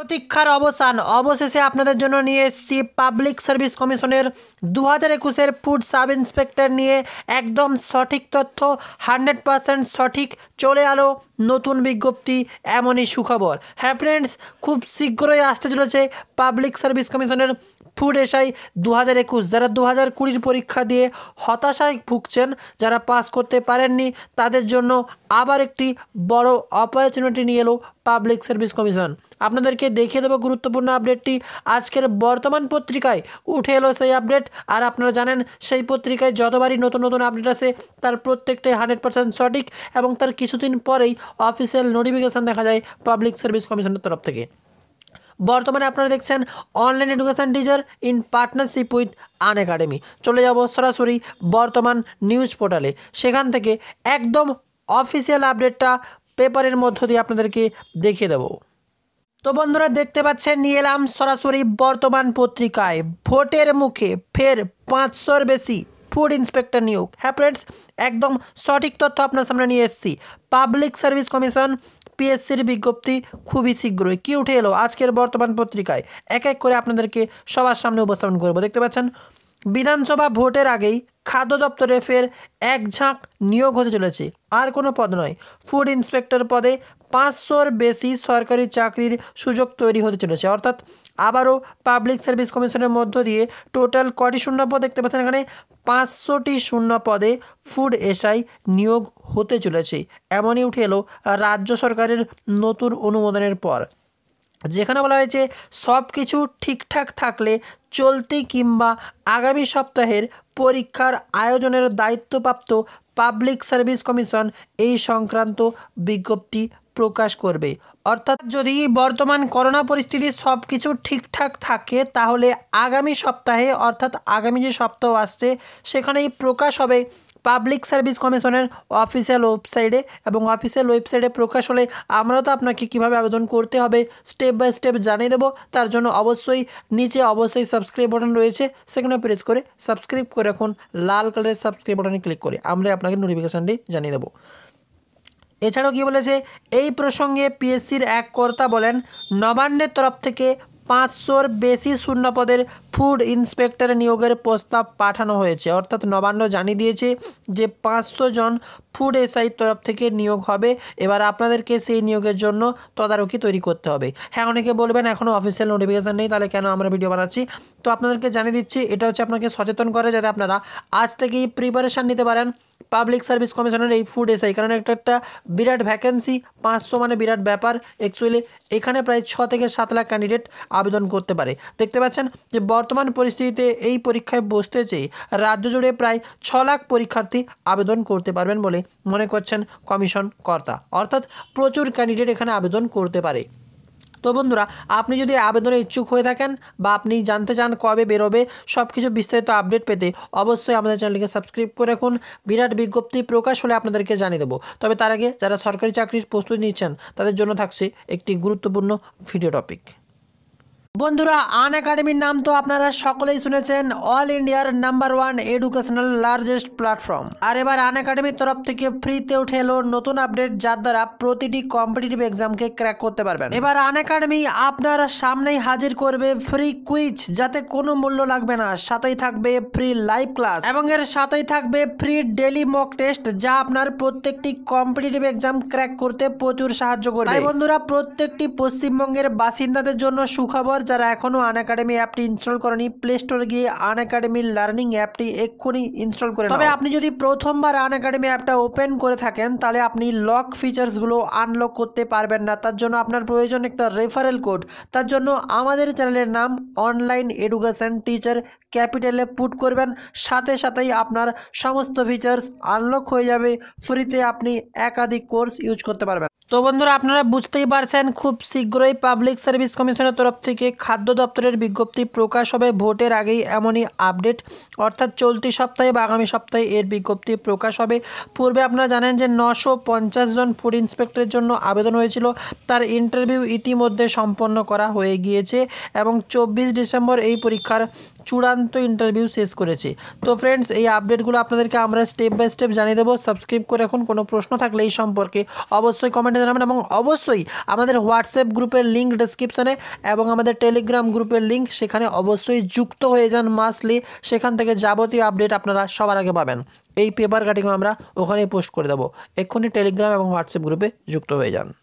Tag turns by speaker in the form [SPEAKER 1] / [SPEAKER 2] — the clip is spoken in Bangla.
[SPEAKER 1] প্রতীক্ষার অবসান অবশেষে আপনাদের জন্য নিয়ে এসছি পাবলিক সার্ভিস কমিশনের দু হাজার একুশের ফুড সাব ইন্সপেক্টর নিয়ে একদম সঠিক তথ্য হান্ড্রেড পারসেন্ট সঠিক চলে আলো নতুন বিজ্ঞপ্তি এমনই সুখবর হ্যাঁ ফ্রেন্ডস খুব শীঘ্রই আসতে চলেছে পাবলিক সার্ভিস কমিশনের ফুড এসআই দু হাজার একুশ যারা দু হাজার কুড়ির পরীক্ষা দিয়ে হতাশায় ভুগছেন যারা পাস করতে পারেননি তাদের জন্য আবার একটি বড় অপরচুনিটি নিয়ে এলো পাবলিক সার্ভিস কমিশন আপনাদেরকে দেখিয়ে দেবো গুরুত্বপূর্ণ আপডেটটি আজকের বর্তমান পত্রিকায় উঠে এলো সেই আপডেট আর আপনারা জানেন সেই পত্রিকায় যতবারই নতুন নতুন আপডেট আছে তার প্রত্যেকটাই হান্ড্রেড পার্সেন্ট সঠিক এবং তার কিছুদিন পরেই অফিসিয়াল নোটিফিকেশান দেখা যায় পাবলিক সার্ভিস কমিশনের তরফ থেকে বর্তমানে আপনারা দেখছেন online education teacher in partnership with Unacademy চলে যাব সরাসরি বর্তমান নিউজ পোর্টালে সেখান থেকে একদম অফিসিয়াল আপডেটটা পেপারের মধ্য দিয়ে আপনাদেরকে দেখিয়ে দেবো তো বন্ধুরা দেখতে পাচ্ছেন নিয়ে এলাম সরাসরি বর্তমান পত্রিকায় ভোটের মুখে ফের পাঁচশোর বেশি ফুড ইন্সপেক্টর নিয়োগ হ্যাঁ ফ্রেন্ডস একদম সঠিক তথ্য আপনার সামনে নিয়ে এসেছি পাবলিক সার্ভিস কমিশন পিএসসির বিজ্ঞপ্তি খুবই শীঘ্রই কি উঠে এলো আজকের বর্তমান পত্রিকায় এক এক করে আপনাদেরকে সবার সামনে উপস্থাপন করব দেখতে পাচ্ছেন বিধানসভা ভোটের আগেই খাদ্য দপ্তরে ফের এক ঝাঁক নিয়োগ হতে চলেছে আর কোনো পদ নয় ফুড ইন্সপেক্টর পদে পাঁচশোর বেশি সরকারি চাকরির সুযোগ তৈরি হতে চলেছে অর্থাৎ আবারও পাবলিক সার্ভিস কমিশনের মধ্য দিয়ে টোটাল কটি শূন্যপদ দেখতে পাচ্ছেন এখানে পাঁচশোটি শূন্য পদে ফুড এসআই নিয়োগ হতে চলেছে এমনই উঠে এলো রাজ্য সরকারের নতুন অনুমোদনের পর যেখানে বলা হয়েছে সব কিছু ঠিকঠাক থাকলে চলতি কিংবা আগামী সপ্তাহের পরীক্ষার আয়োজনের দায়িত্বপ্রাপ্ত পাবলিক সার্ভিস কমিশন এই সংক্রান্ত বিজ্ঞপ্তি প্রকাশ করবে অর্থাৎ যদি বর্তমান করোনা পরিস্থিতি সব কিছু ঠিকঠাক থাকে তাহলে আগামী সপ্তাহে অর্থাৎ আগামী যে সপ্তাহ আসছে সেখানেই প্রকাশ হবে পাবলিক সার্ভিস কমিশনের অফিসিয়াল ওয়েবসাইটে এবং অফিসিয়াল ওয়েবসাইটে প্রকাশ হলে আমরাও তো আপনাকে কীভাবে আবেদন করতে হবে স্টেপ বাই স্টেপ জানিয়ে দেবো তার জন্য অবশ্যই নিচে অবশ্যই সাবস্ক্রাইব বাটন রয়েছে সেখানে প্রেস করে সাবস্ক্রাইব করে রাখুন লাল কালারের সাবস্ক্রাইব বাটনে ক্লিক করে আমরা আপনাকে নোটিফিকেশানটি জানিয়ে দেবো এছাড়াও কি বলেছে এই প্রসঙ্গে পিএসসির এক কর্তা বলেন নবান্নের তরফ থেকে পাঁচশোর বেশি শূন্যপদের ফুড ইন্সপেক্টর নিয়োগের প্রস্তাব পাঠানো হয়েছে অর্থাৎ নবান্ন জানিয়ে দিয়েছে যে পাঁচশো জন ফুড এসআই তরফ থেকে নিয়োগ হবে এবার আপনাদেরকে সেই নিয়োগের জন্য তদারকি তৈরি করতে হবে হ্যাঁ অনেকে বলবেন এখনও অফিসিয়াল নোটিফিকেশান নেই তাহলে কেন আমরা ভিডিও বানাচ্ছি তো আপনাদেরকে জানিয়ে দিচ্ছি এটা হচ্ছে আপনাকে সচেতন করে যাতে আপনারা আজ থেকেই প্রিপারেশান নিতে পারেন পাবলিক সার্ভিস কমিশনের এই ফুড এসআই কারণ একটা একটা বিরাট ভ্যাকেন্সি পাঁচশো মানে বিরাট ব্যাপার অ্যাকচুয়ালি এখানে প্রায় ছ থেকে সাত লাখ ক্যান্ডিডেট আবেদন করতে পারে দেখতে পাচ্ছেন যে বর্তমান পরিস্থিতিতে এই পরীক্ষায় বসতে চেয়ে রাজ্য জুড়ে প্রায় ছ লাখ পরীক্ষার্থী আবেদন করতে পারবেন বলে মনে করছেন কমিশন কর্তা অর্থাৎ প্রচুর ক্যান্ডিডেট এখানে আবেদন করতে পারে তো বন্ধুরা আপনি যদি আবেদনে ইচ্ছুক হয়ে থাকেন বা আপনি জানতে চান কবে বেরোবে সব কিছু বিস্তারিত আপডেট পেতে অবশ্যই আমাদের চ্যানেলকে সাবস্ক্রাইব করে রাখুন বিরাট বিজ্ঞপ্তি প্রকাশ হলে আপনাদেরকে জানিয়ে দেবো তবে তার আগে যারা সরকারি চাকরির প্রস্তুতি নিচ্ছেন তাদের জন্য থাকছে একটি গুরুত্বপূর্ণ ভিডিও টপিক বন্ধুরা আন একাডেমির নাম তো আপনারা সকলেই শুনেছেন অল ইন্ডিয়ার number one educational largest platform আর এবার আন একাডেমির তরফ থেকে ফ্রিতে উঠে এলো নতুন আপডেট যার দ্বারা প্রতিটি কম্পিটিটিভ এক্সামকে ক্র্যাক করতে পারবেন এবার আন একাডেমি আপনার সামনেই হাজির করবে ফ্রি কুইজ যাতে কোনো মূল্য লাগবে না সাথেই থাকবে ফ্রি লাইভ ক্লাস এবং এর সাথেই থাকবে ফ্রি ডেলি মক টেস্ট যা আপনার প্রত্যেকটি কম্পিটিটিভ এক্সাম ক্র্যাক করতে প্রচুর সাহায্য করবে বন্ধুরা প্রত্যেকটি পশ্চিমবঙ্গের বাসিন্দাদের জন্য সুখবর যারা এখনও আন একাডেমি অ্যাপটি ইনস্টল করেনি প্লে স্টোরে গিয়ে আন একাডেমি লার্নিং অ্যাপটি এক্ষুনি ইনস্টল করে তবে আপনি যদি প্রথমবার আন একাডেমি অ্যাপটা ওপেন করে থাকেন তাহলে আপনি লক ফিচার্সগুলো আনলক করতে পারবেন না তার জন্য আপনার প্রয়োজন একটা রেফারেল কোড তার জন্য আমাদের চ্যানেলের নাম অনলাইন এডুকেশন টিচার ক্যাপিটালে পুট করবেন সাথে সাথেই আপনার সমস্ত ফিচার্স আনলক হয়ে যাবে ফ্রিতে আপনি একাধিক কোর্স ইউজ করতে পারবেন তো বন্ধুরা আপনারা বুঝতেই পারছেন খুব শীঘ্রই পাবলিক সার্ভিস কমিশনের তরফ থেকে খাদ্য দপ্তরের বিজ্ঞপ্তি প্রকাশ হবে ভোটের আগেই এমনই আপডেট অর্থাৎ চলতি সপ্তাহে বা আগামী সপ্তাহে এর বিজ্ঞপ্তি প্রকাশ হবে পূর্বে আপনারা জানেন যে নশো জন ফুড ইন্সপেক্টরের জন্য আবেদন হয়েছিল তার ইন্টারভিউ ইতিমধ্যে সম্পন্ন করা হয়ে গিয়েছে এবং চব্বিশ ডিসেম্বর এই পরীক্ষার চূড়ান্ত ইন্টারভিউ শেষ করেছে তো ফ্রেন্ডস এই আপডেটগুলো আপনাদেরকে আমরা স্টেপ বাই স্টেপ জানিয়ে দেবো সাবস্ক্রাইব করে এখন কোনো প্রশ্ন থাকলে এই সম্পর্কে অবশ্যই কমেন্টে জানাবেন এবং অবশ্যই আমাদের হোয়াটসঅ্যাপ গ্রুপের লিঙ্ক ডিসক্রিপশানে এবং আমাদের টেলিগ্রাম গ্রুপের লিঙ্ক সেখানে অবশ্যই যুক্ত হয়ে যান মাসলি সেখান থেকে যাবতীয় আপডেট আপনারা সবার আগে পাবেন এই পেপার কাটিং আমরা ওখানেই পোস্ট করে দেবো এক্ষুনি টেলিগ্রাম এবং হোয়াটসঅ্যাপ গ্রুপে যুক্ত হয়ে যান